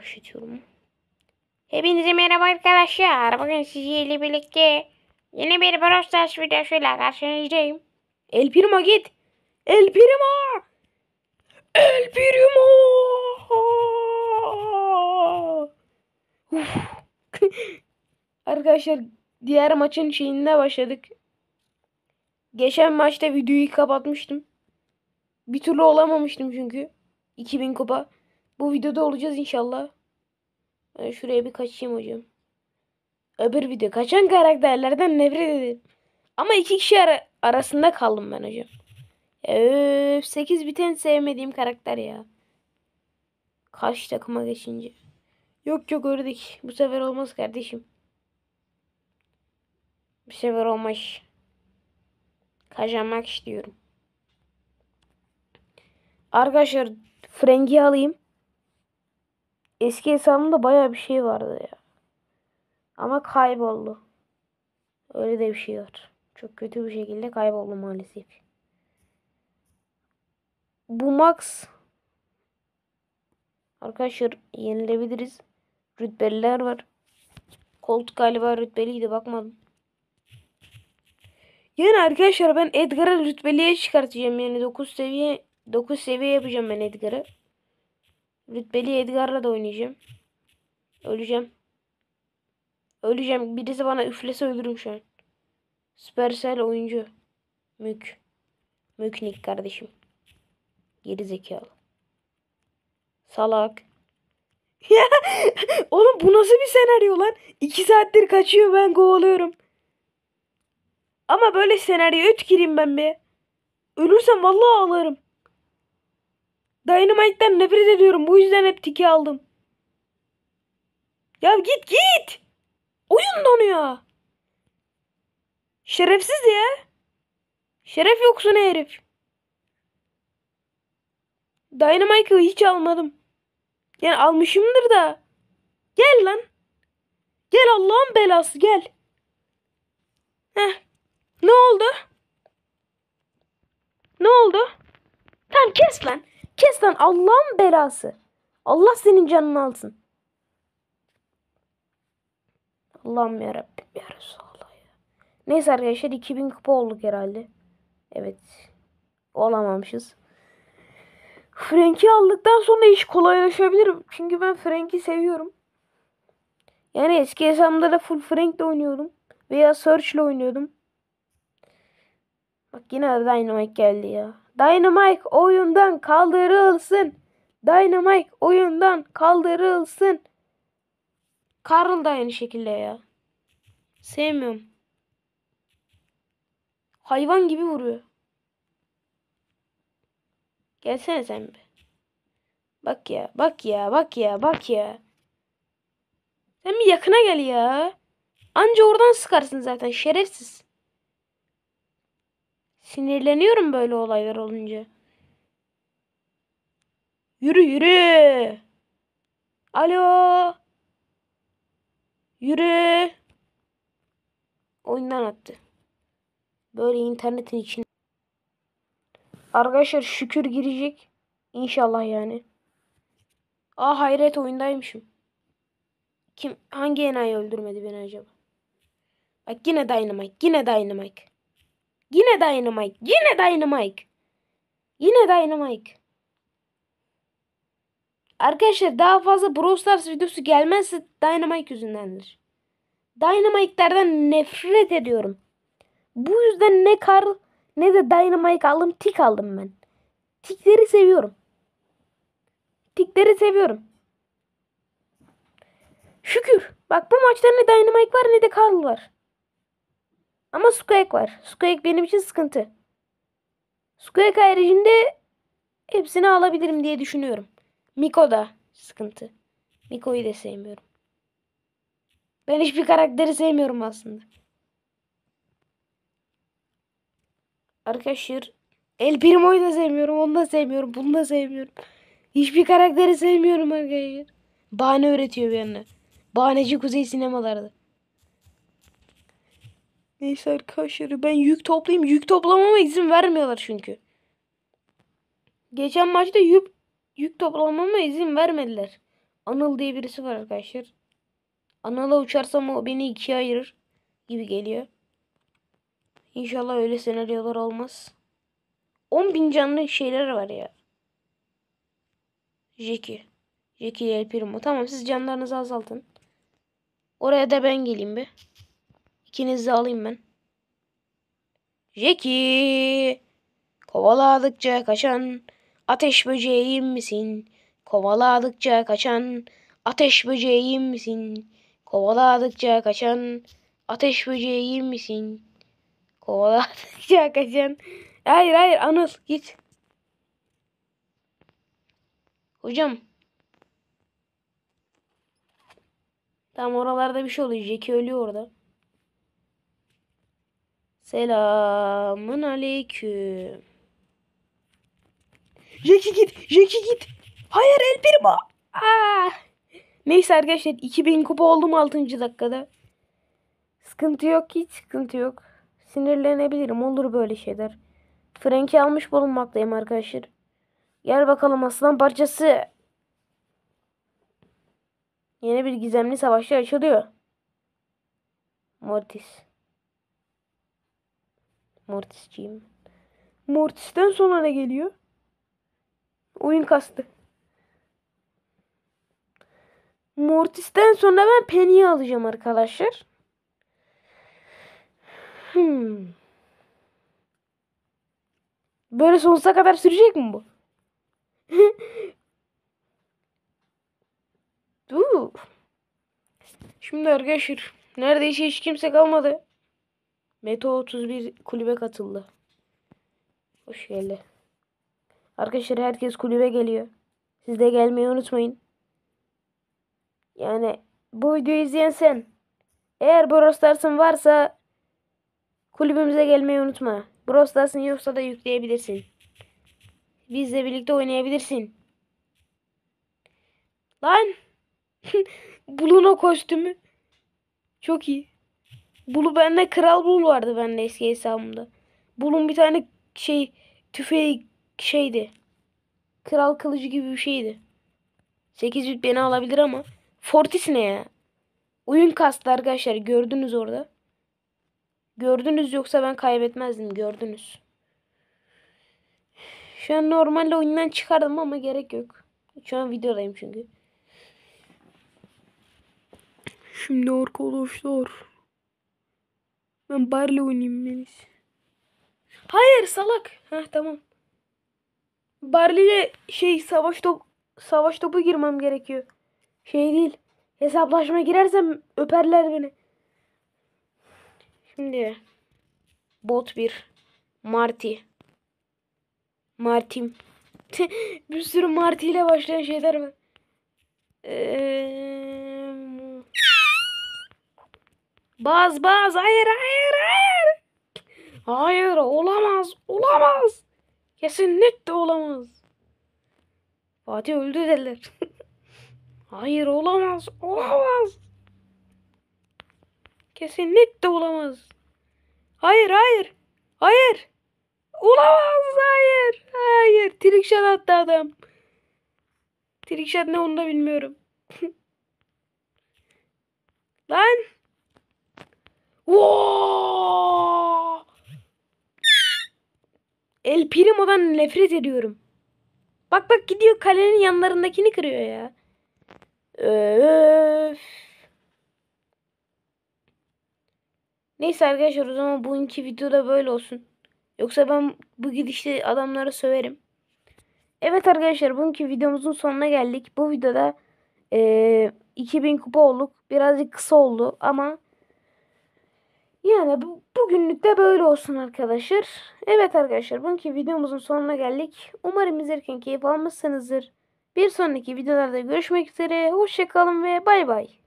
başlatıyorum. Hepinize merhaba arkadaşlar. Bugün sizlerle birlikte yeni bir Brawl Stars videosuyla karşınızdayım. El Primo git. El Primo. El Primo. arkadaşlar diğer maçın şeyinde başladık. Geçen maçta videoyu kapatmıştım. Bir türlü olamamıştım çünkü. 2000 kupa. Bu videoda olacağız inşallah. Ben şuraya bir kaçayım hocam. Öbür video kaçan karakterlerden nefret ederim. Ama iki kişi ara arasında kaldım ben hocam. Öf, 8 biten sevmediğim karakter ya. Karşı takıma geçince. Yok yok ördük. Bu sefer olmaz kardeşim. Bu sefer olmaz. Kajamak istiyorum. Arkadaşlar frengi alayım. Eski hesabımda baya bir şey vardı ya. Ama kayboldu. Öyle de bir şey var. Çok kötü bir şekilde kayboldu maalesef. Bu Max Arkadaşlar yenilebiliriz. Rütbeliler var. Colt galiba rütbeliydi bakmadım. Yani arkadaşlar ben Edgar'ı rütbeliye çıkartacağım. Yani 9 seviye 9 seviye yapacağım ben Edgar'ı. Rütbeli Edgar'la da oynayacağım. Öleceğim. Öleceğim. Birisi bana üflese ölürüm şu an. Supercell oyuncu. Mük. Müknik kardeşim. Geri zekalı. Salak. Ya, Oğlum bu nasıl bir senaryo lan? İki saattir kaçıyor ben kovalıyorum. Ama böyle senaryo ötkireyim ben be. Ölürsem vallahi ağlarım. Dynamite'den nefret ediyorum. Bu yüzden hep tiki aldım. Ya git git. Oyun donuyor. Şerefsiz ya. Şeref yoksun herif. Dynamite'ı hiç almadım. Yani almışımdır da. Gel lan. Gel Allah'ın belası gel. Heh. Ne oldu? Ne oldu? Tam kes lan. Kes lan Allah'ın belası. Allah senin canını alsın. Allah'ım yarabbim ya Resulallah ya. Neyse arkadaşlar 2000 kupa olduk herhalde. Evet. Olamamışız. Frank'i aldıktan sonra iş kolaylaşabilir. Çünkü ben Frank'i seviyorum. Yani eski hesabımda da full Frank'le oynuyordum. Veya Search'le oynuyordum. Bak yine de Dynamite geldi ya. Dynamite oyundan kaldırılsın. Dynamite oyundan kaldırılsın. Karl da aynı şekilde ya. Sevmiyorum. Hayvan gibi vuruyor. Gelsene sen be. Bak ya, bak ya, bak ya, bak ya. Sen bir yakına gel ya. Anca oradan sıkarsın zaten şerefsiz. Sinirleniyorum böyle olaylar olunca. Yürü yürü. Alo. Yürü. Oyundan attı. Böyle internetin için. Arkadaşlar şükür girecek. İnşallah yani. Aa hayret oyundaymışım. Kim hangi enayi öldürmedi beni acaba? Bak yine Dynamite, yine Dynamite. Yine Dynamite. Yine Dynamite. Yine Dynamite. Arkadaşlar daha fazla Brawl Stars videosu gelmezse Dynamite yüzündendir. Dynamite'lerden nefret ediyorum. Bu yüzden ne kar ne de Dynamite aldım tik aldım ben. Tikleri seviyorum. Tikleri seviyorum. Şükür. Bak bu maçta ne Dynamite var ne de Karl var. Ama Squeak var. Squeak benim için sıkıntı. Squeak haricinde hepsini alabilirim diye düşünüyorum. Miko da sıkıntı. Miko'yu da sevmiyorum. Ben hiçbir karakteri sevmiyorum aslında. Arkadaşlar El Primo'yu da sevmiyorum. Onu da sevmiyorum. Bunu da sevmiyorum. Hiçbir karakteri sevmiyorum arkadaşlar. Bahane öğretiyor bir anne. Bahaneci Kuzey sinemalarda. Neyse arkadaşlar ben yük toplayayım. Yük toplamama izin vermiyorlar çünkü. Geçen maçta yük, yük toplamama izin vermediler. Anıl diye birisi var arkadaşlar. Anıl'a uçarsam o beni ikiye ayırır gibi geliyor. İnşallah öyle senaryolar olmaz. 10 bin canlı şeyler var ya. Jeki. Jeki El Primo. Tamam siz canlarınızı azaltın. Oraya da ben geleyim be. İkinizi de alayım ben. Jackie. Kovaladıkça kaçan ateş böceği misin? Kovaladıkça kaçan ateş böceği misin? Kovaladıkça kaçan ateş böceği misin? Kovaladıkça kaçan. Hayır hayır Anıl git. Hocam. Tam oralarda bir şey oluyor. Jackie ölüyor orada. Selamın aleyküm. Jackie git. Jackie git. Hayır Elbirma. Primo. Aa. Ah. Neyse arkadaşlar 2000 kupa oldum 6. dakikada. Sıkıntı yok hiç sıkıntı yok. Sinirlenebilirim olur böyle şeyler. Frank'i almış bulunmaktayım arkadaşlar. Gel bakalım aslan parçası. Yeni bir gizemli savaşçı açılıyor. Mortis. Mortis'ciyim. Mortis'ten sonra ne geliyor? Oyun kastı. Mortis'ten sonra ben Penny'i alacağım arkadaşlar. Hmm. Böyle sonsuza kadar sürecek mi bu? Dur. Şimdi arkadaşlar neredeyse hiç kimse kalmadı. Meto 31 kulübe katıldı. Hoş geldi. Arkadaşlar herkes kulübe geliyor. Siz de gelmeyi unutmayın. Yani bu videoyu izleyen sen. Eğer brostarsın varsa kulübümüze gelmeyi unutma. Brostarsın yoksa da yükleyebilirsin. Bizle birlikte oynayabilirsin. Lan! Buluno kostümü. Çok iyi. Bulu bende kral bul vardı bende eski hesabımda. Bulun bir tane şey tüfeği şeydi. Kral kılıcı gibi bir şeydi. 8 bit beni alabilir ama. Fortis ne ya? Oyun kastı arkadaşlar gördünüz orada. Gördünüz yoksa ben kaybetmezdim gördünüz. Şu an normalde oyundan çıkardım ama gerek yok. Şu an videodayım çünkü. Şimdi arkadaşlar. Ben Barley oynayayım Melis. Hayır salak. Heh tamam. Barley'le şey savaş top savaş topu girmem gerekiyor. Şey değil. Hesaplaşma girersem öperler beni. Şimdi bot bir Marty. Martim. bir sürü Marty ile başlayan şeyler var. Ee, Baz baz hayır hayır hayır. Hayır olamaz olamaz. Kesinlikle olamaz. Fatih öldü derler. hayır olamaz olamaz. Kesinlikle olamaz. Hayır hayır. Hayır. Olamaz hayır. Hayır. Trikşat attı adam. Trikşat ne onu da bilmiyorum. Lan. Oo! El Primo'dan nefret ediyorum. Bak bak gidiyor kalenin yanlarındakini kırıyor ya. Öf. Neyse arkadaşlar o zaman bugünkü videoda böyle olsun. Yoksa ben bu gidişte adamlara söverim. Evet arkadaşlar bugünkü videomuzun sonuna geldik. Bu videoda e, 2000 kupa olduk. Birazcık kısa oldu ama... Yani bu, bugünlük de böyle olsun arkadaşlar. Evet arkadaşlar bugünkü videomuzun sonuna geldik. Umarım izlerken keyif almışsınızdır. Bir sonraki videolarda görüşmek üzere. Hoşçakalın ve bay bay.